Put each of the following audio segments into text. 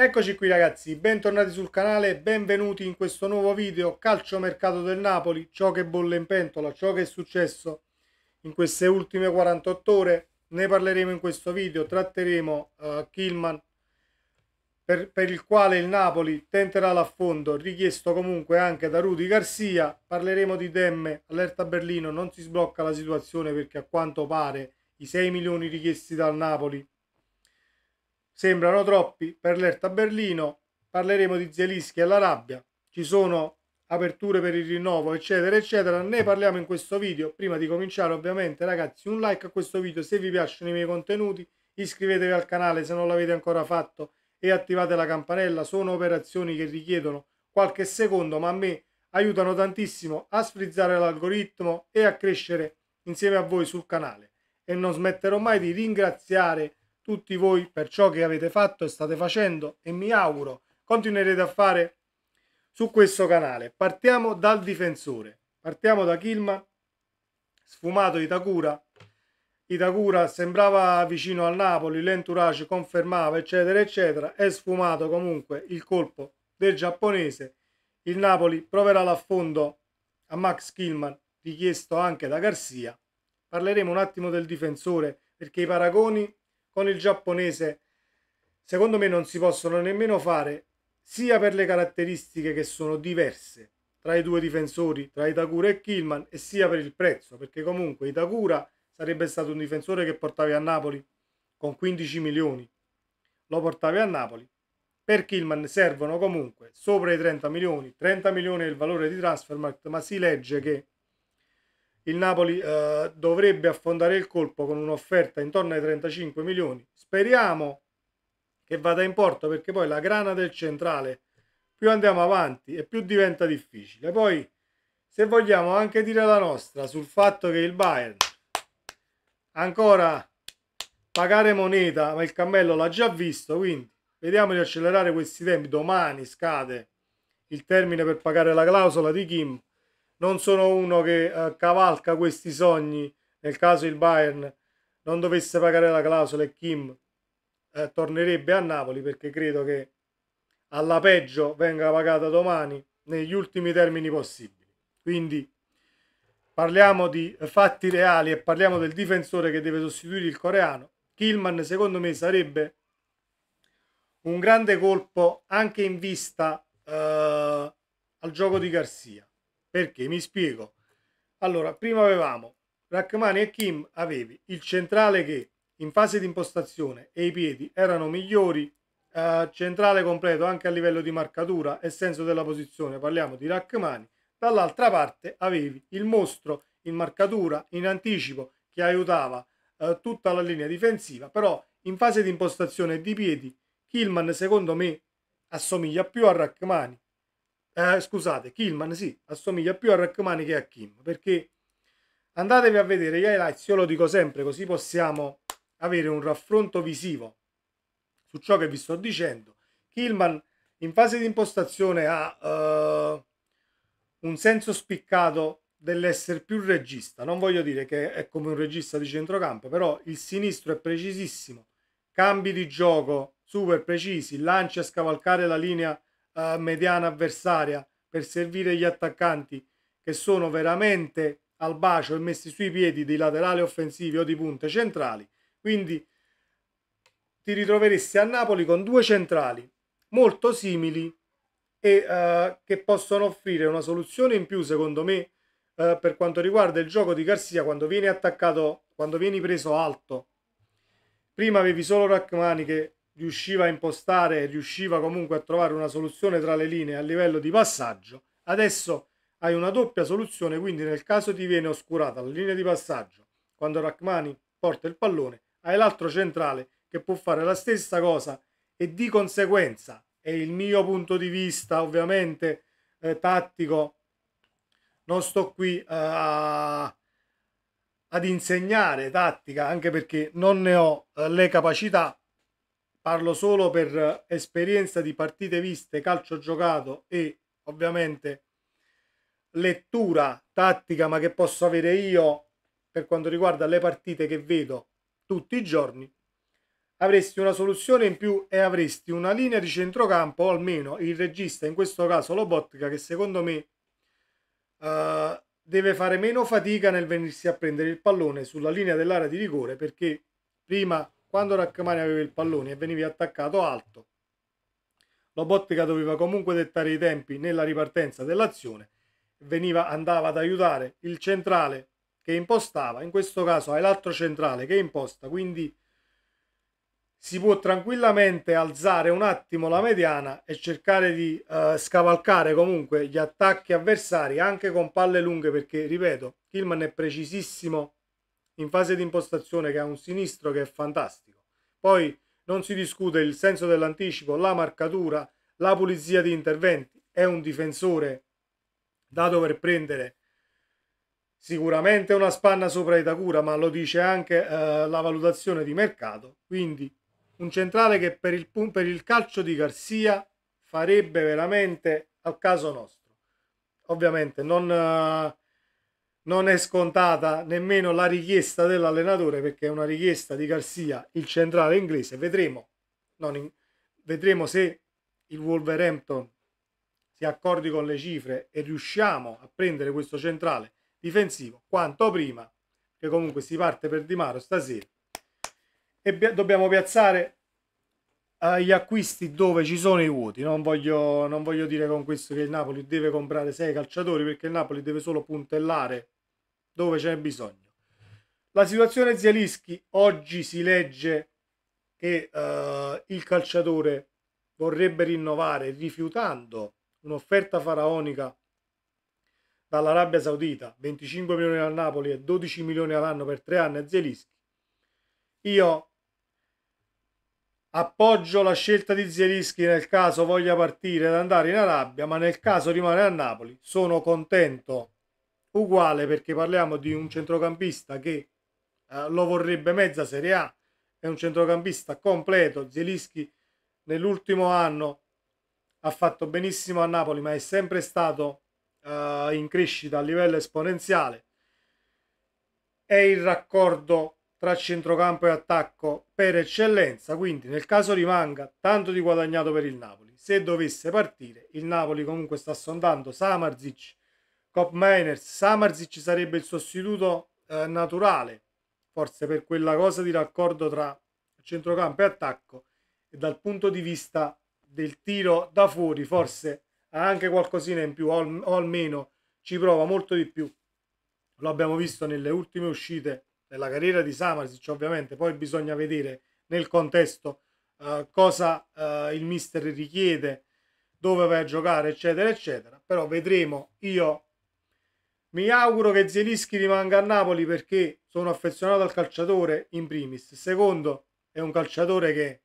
Eccoci qui ragazzi, bentornati sul canale, benvenuti in questo nuovo video calciomercato del Napoli, ciò che bolle in pentola, ciò che è successo in queste ultime 48 ore, ne parleremo in questo video, tratteremo uh, eh, Killman per, per il quale il Napoli tenterà l'affondo, richiesto comunque anche da Rudy Garcia, parleremo di Demme, allerta Berlino, non si sblocca la situazione perché a quanto pare i 6 milioni richiesti dal Napoli Sembrano troppi per l'Erta Berlino, parleremo di Zelischi e la rabbia, ci sono aperture per il rinnovo eccetera eccetera, ne parliamo in questo video. Prima di cominciare ovviamente ragazzi un like a questo video se vi piacciono i miei contenuti, iscrivetevi al canale se non l'avete ancora fatto e attivate la campanella, sono operazioni che richiedono qualche secondo ma a me aiutano tantissimo a sfrizzare l'algoritmo e a crescere insieme a voi sul canale e non smetterò mai di ringraziare tutti voi per ciò che avete fatto e state facendo e mi auguro continuerete a fare su questo canale. Partiamo dal difensore, partiamo da Kilman, sfumato Itacura. Itacura sembrava vicino al Napoli, l'entourage confermava eccetera eccetera, è sfumato comunque il colpo del giapponese. Il Napoli proverà l'affondo a Max Kilman, richiesto anche da Garzia. Parleremo un attimo del difensore perché i paragoni con il giapponese secondo me non si possono nemmeno fare sia per le caratteristiche che sono diverse tra i due difensori, tra Itagura e Killman, e sia per il prezzo, perché comunque Itagura sarebbe stato un difensore che portavi a Napoli con 15 milioni, lo portavi a Napoli. Per Killman servono comunque sopra i 30 milioni, 30 milioni è il valore di Transfermarkt, ma si legge che il Napoli eh, dovrebbe affondare il colpo con un'offerta intorno ai 35 milioni. Speriamo che vada in porto perché poi la grana del centrale più andiamo avanti e più diventa difficile. Poi se vogliamo anche dire la nostra sul fatto che il Bayern ancora pagare moneta, ma il cammello l'ha già visto, quindi vediamo di accelerare questi tempi. Domani scade il termine per pagare la clausola di Kim non sono uno che eh, cavalca questi sogni nel caso il Bayern non dovesse pagare la clausola e Kim eh, tornerebbe a Napoli perché credo che alla peggio venga pagata domani negli ultimi termini possibili. Quindi parliamo di fatti reali e parliamo del difensore che deve sostituire il coreano. Kilman secondo me sarebbe un grande colpo anche in vista eh, al gioco di Garcia. Perché mi spiego. Allora, prima avevamo Rachmani e Kim, avevi il centrale che in fase di impostazione e i piedi erano migliori, eh, centrale completo anche a livello di marcatura e senso della posizione, parliamo di Rachmani. Dall'altra parte avevi il mostro in marcatura, in anticipo, che aiutava eh, tutta la linea difensiva, però in fase di impostazione di piedi, Kilman secondo me assomiglia più a Rachmani eh, scusate, Killman si sì, assomiglia più a Rackman che a Kim, perché andatevi a vedere gli highlights, io lo dico sempre, così possiamo avere un raffronto visivo su ciò che vi sto dicendo. Killman in fase di impostazione ha uh, un senso spiccato dell'essere più regista. Non voglio dire che è come un regista di centrocampo, però il sinistro è precisissimo. Cambi di gioco super precisi, lanci a scavalcare la linea mediana avversaria per servire gli attaccanti che sono veramente al bacio e messi sui piedi di laterali offensivi o di punte centrali. Quindi ti ritroveresti a Napoli con due centrali molto simili e eh, che possono offrire una soluzione in più, secondo me, eh, per quanto riguarda il gioco di Garcia quando vieni attaccato, quando vieni preso alto. Prima avevi solo Rachmani che riusciva a impostare, riusciva comunque a trovare una soluzione tra le linee a livello di passaggio, adesso hai una doppia soluzione, quindi nel caso ti viene oscurata la linea di passaggio, quando Rachmani porta il pallone, hai l'altro centrale che può fare la stessa cosa e di conseguenza è il mio punto di vista ovviamente eh, tattico, non sto qui eh, a ad insegnare tattica, anche perché non ne ho eh, le capacità, parlo solo per eh, esperienza di partite viste, calcio giocato e ovviamente lettura tattica, ma che posso avere io per quanto riguarda le partite che vedo tutti i giorni, avresti una soluzione in più e avresti una linea di centrocampo, o almeno il regista, in questo caso Lobotka, che secondo me uh, deve fare meno fatica nel venirsi a prendere il pallone sulla linea dell'area di rigore, perché prima quando Rackmani aveva il pallone e veniva attaccato alto, Lobotka doveva comunque dettare i tempi nella ripartenza dell'azione. Veniva, andava ad aiutare il centrale che impostava, in questo caso è l'altro centrale che imposta, quindi si può tranquillamente alzare un attimo la mediana e cercare di eh, scavalcare comunque gli attacchi avversari anche con palle lunghe perché, ripeto, Kilman è precisissimo in fase di impostazione che ha un sinistro che è fantastico. Poi non si discute il senso dell'anticipo, la marcatura, la pulizia di interventi. È un difensore da dover prendere sicuramente una spanna sopra Itacura, ma lo dice anche eh, la valutazione di mercato. Quindi un centrale che per il, per il calcio di Garcia farebbe veramente al caso nostro. Ovviamente non... Eh, non è scontata nemmeno la richiesta dell'allenatore perché è una richiesta di Garcia, il centrale inglese. Vedremo, in, vedremo se il Wolverhampton si accordi con le cifre e riusciamo a prendere questo centrale difensivo quanto prima, che comunque si parte per Di Maro stasera. E dobbiamo piazzare gli acquisti dove ci sono i vuoti. Non voglio, non voglio dire con questo che il Napoli deve comprare sei calciatori perché il Napoli deve solo puntellare dove c'è bisogno. La situazione Zielinski oggi si legge che eh, il calciatore vorrebbe rinnovare rifiutando un'offerta faraonica dall'Arabia Saudita, 25 milioni al Napoli e 12 milioni all'anno per tre anni a Zielinski. Io appoggio la scelta di Zielinski nel caso voglia partire ed andare in Arabia, ma nel caso rimane a Napoli. Sono contento uguale perché parliamo di un centrocampista che eh, lo vorrebbe mezza Serie A, è un centrocampista completo, Zelischi nell'ultimo anno ha fatto benissimo a Napoli ma è sempre stato eh, in crescita a livello esponenziale, è il raccordo tra centrocampo e attacco per eccellenza, quindi nel caso rimanga tanto di guadagnato per il Napoli. Se dovesse partire, il Napoli comunque sta sondando Samarzic Cop Miners, Samarzic sarebbe il sostituto eh, naturale, forse per quella cosa di raccordo tra centrocampo e attacco e dal punto di vista del tiro da fuori forse ha anche qualcosina in più o, o almeno ci prova molto di più. Lo abbiamo visto nelle ultime uscite della carriera di Samarzic ovviamente, poi bisogna vedere nel contesto eh, cosa eh, il mister richiede, dove vai a giocare, eccetera, eccetera. Però vedremo. Io mi auguro che Zielinski rimanga a Napoli perché sono affezionato al calciatore in primis. Secondo, è un calciatore che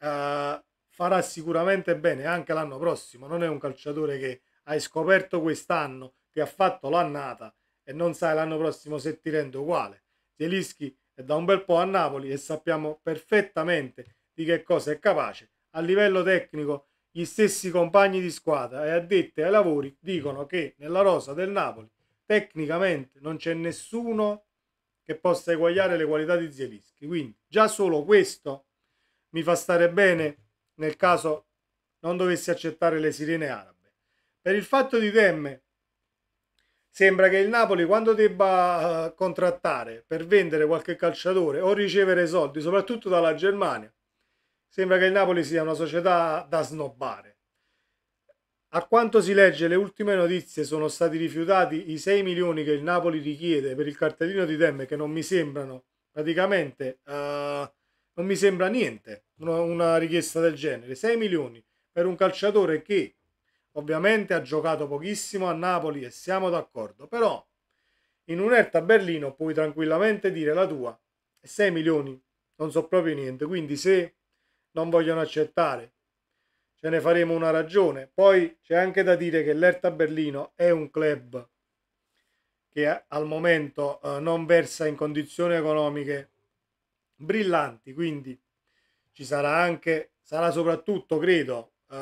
uh, farà sicuramente bene anche l'anno prossimo. Non è un calciatore che hai scoperto quest'anno, che ha fatto l'annata e non sai l'anno prossimo se ti rende uguale. Zielinski è da un bel po' a Napoli e sappiamo perfettamente di che cosa è capace. A livello tecnico gli stessi compagni di squadra e addetti ai lavori dicono che nella rosa del Napoli tecnicamente non c'è nessuno che possa eguagliare le qualità di Zielinski. Quindi già solo questo mi fa stare bene nel caso non dovessi accettare le sirene arabe. Per il fatto di Demme, sembra che il Napoli quando debba eh, contrattare per vendere qualche calciatore o ricevere soldi, soprattutto dalla Germania, sembra che il Napoli sia una società da snobbare a quanto si legge le ultime notizie sono stati rifiutati i 6 milioni che il Napoli richiede per il cartellino di Demme che non mi sembrano praticamente uh, non mi sembra niente una, una richiesta del genere. 6 milioni per un calciatore che ovviamente ha giocato pochissimo a Napoli e siamo d'accordo, però in un'erta a Berlino puoi tranquillamente dire la tua. 6 milioni non so proprio niente, quindi se non vogliono accettare ce ne faremo una ragione. Poi c'è anche da dire che l'Erta Berlino è un club che eh, al momento eh, non versa in condizioni economiche brillanti, quindi ci sarà anche, sarà soprattutto, credo, eh,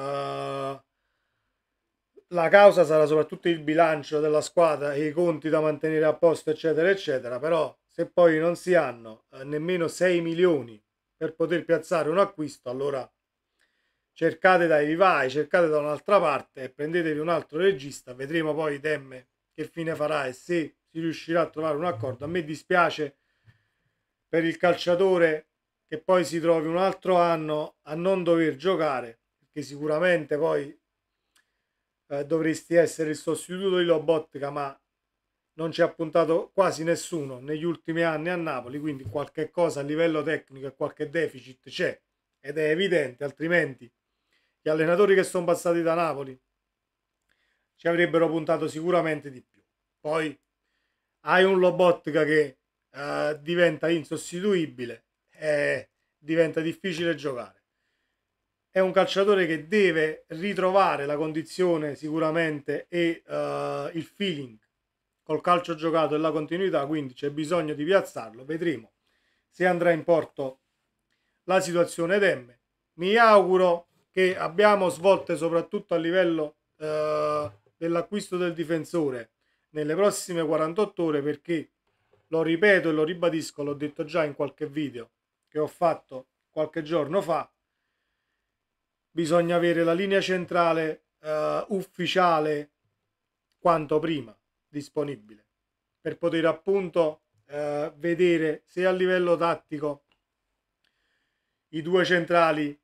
la causa sarà soprattutto il bilancio della squadra e i conti da mantenere a posto, eccetera, eccetera, però se poi non si hanno eh, nemmeno 6 milioni per poter piazzare un acquisto, allora cercate dai rivai, cercate da un'altra parte e prendetevi un altro regista, vedremo poi Temme che fine farà e se si riuscirà a trovare un accordo. A me dispiace per il calciatore che poi si trovi un altro anno a non dover giocare, perché sicuramente poi eh, dovresti essere il sostituto di Lobotka, ma non ci ha puntato quasi nessuno negli ultimi anni a Napoli, quindi qualche cosa a livello tecnico e qualche deficit c'è ed è evidente, altrimenti gli allenatori che sono passati da Napoli ci avrebbero puntato sicuramente di più. Poi hai un Lobotka che eh, diventa insostituibile e diventa difficile giocare. È un calciatore che deve ritrovare la condizione sicuramente e eh, il feeling col calcio giocato e la continuità, quindi c'è bisogno di piazzarlo. Vedremo se andrà in porto la situazione Demme. Mi auguro che abbiamo svolte soprattutto a livello eh, dell'acquisto del difensore nelle prossime 48 ore perché lo ripeto e lo ribadisco, l'ho detto già in qualche video che ho fatto qualche giorno fa, bisogna avere la linea centrale eh, ufficiale quanto prima disponibile per poter appunto eh, vedere se a livello tattico i due centrali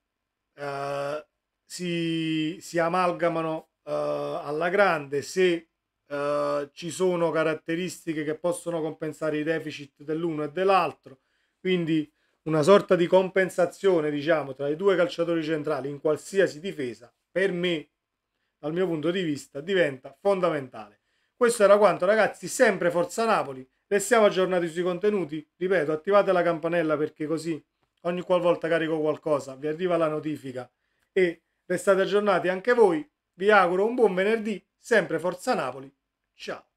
eh, si, si, amalgamano uh, alla grande se uh, ci sono caratteristiche che possono compensare i deficit dell'uno e dell'altro quindi una sorta di compensazione diciamo tra i due calciatori centrali in qualsiasi difesa per me dal mio punto di vista diventa fondamentale questo era quanto ragazzi sempre Forza Napoli restiamo aggiornati sui contenuti ripeto attivate la campanella perché così ogni qualvolta carico qualcosa vi arriva la notifica e restate aggiornati anche voi. Vi auguro un buon venerdì, sempre Forza Napoli. Ciao!